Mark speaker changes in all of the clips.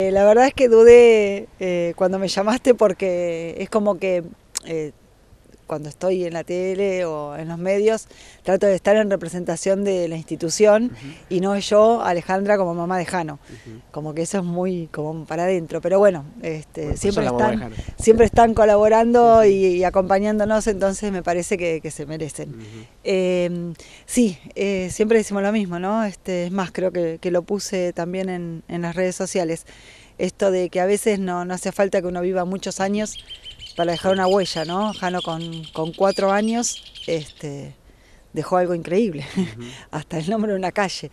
Speaker 1: Eh, la verdad es que dudé eh, cuando me llamaste porque es como que eh, cuando estoy en la tele o en los medios, trato de estar en representación de la institución y no yo, Alejandra, como mamá de Jano. Como que eso es muy como para adentro. Pero bueno, este, pues siempre, están, colaborando y, acompañándonos, entonces me parece que, se merecen. Em, sí, eh, siempre decimos lo mismo, ¿no? Este, es más, creo que, lo puse también en, las redes sociales. Esto de que a veces no, no hace falta que uno viva muchos años para dejar una huella, ¿no? Jano con, cuatro años este, dejó algo increíble, hasta el nombre de una calle.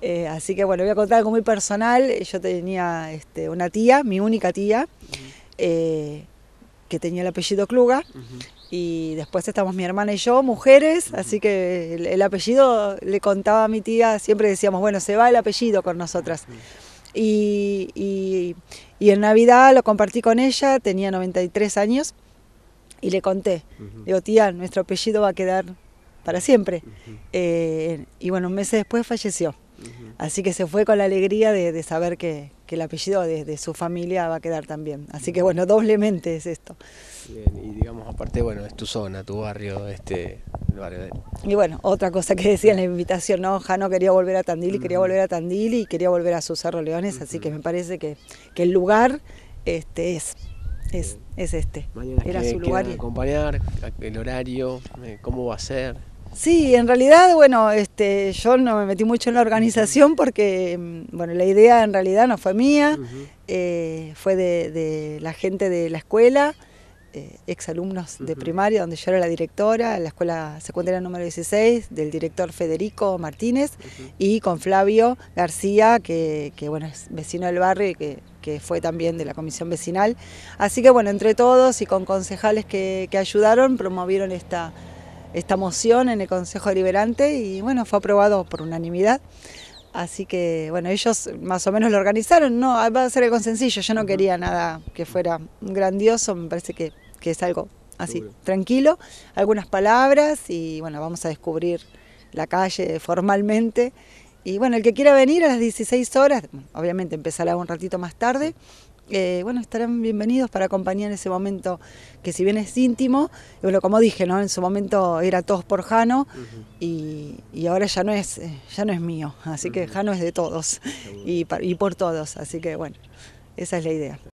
Speaker 1: Eh, así que bueno, voy a contar algo muy personal. Yo tenía este, una tía, mi única tía, eh, que tenía el apellido Kluga. Y después estamos mi hermana y yo, mujeres, así que el, apellido le contaba a mi tía, siempre decíamos, bueno, se va el apellido con nosotras. y, y en Navidad lo compartí con ella, tenía 93 años, y le conté, Le digo, tía, nuestro apellido va a quedar para siempre. Eh, y bueno, un mes después falleció. Así que se fue con la alegría de, saber que, el apellido de, de, su familia va a quedar también. Así que bueno, doblemente es esto. y digamos, aparte, bueno, es tu zona, tu barrio, este, y bueno, otra cosa que decía en la invitación, no, Jano quería volver a Tandil y quería volver a Tandil y quería volver a sus Leones, así que me parece que, el lugar este, es, es, es este. Era su lugar. acompañar, el horario, eh, cómo va a ser. Sí, en realidad, bueno, este, yo no me metí mucho en la organización porque, mm, bueno, la idea en realidad no fue mía, eh, fue de, de, la gente de la escuela ex eh, exalumnos de primaria, donde yo era la directora, en la escuela secundaria número 16, del director Federico Martínez, y con Flavio García, que, que, bueno, es vecino del barrio y que, que, fue también de la comisión vecinal. Así que bueno, entre todos y con concejales que, que ayudaron, promovieron esta, esta moción en el Consejo Deliberante y bueno, fue aprobado por unanimidad. Así que, bueno, ellos más o menos lo organizaron, no, va a ser algo sencillo, yo no quería nada que fuera grandioso, me parece que que es algo así, tranquilo, algunas palabras y bueno, vamos a descubrir la calle formalmente. Y bueno, el que quiera venir a las 16 horas, obviamente empezará un ratito más tarde, eh, bueno, estarán bienvenidos para acompañar en ese momento que si bien es íntimo, bueno, como dije, ¿no? En su momento era todos por Jano y, ahora ya no es, eh, ya no es mío, así que Jano es de todos y, y por todos, así que bueno, esa es la idea.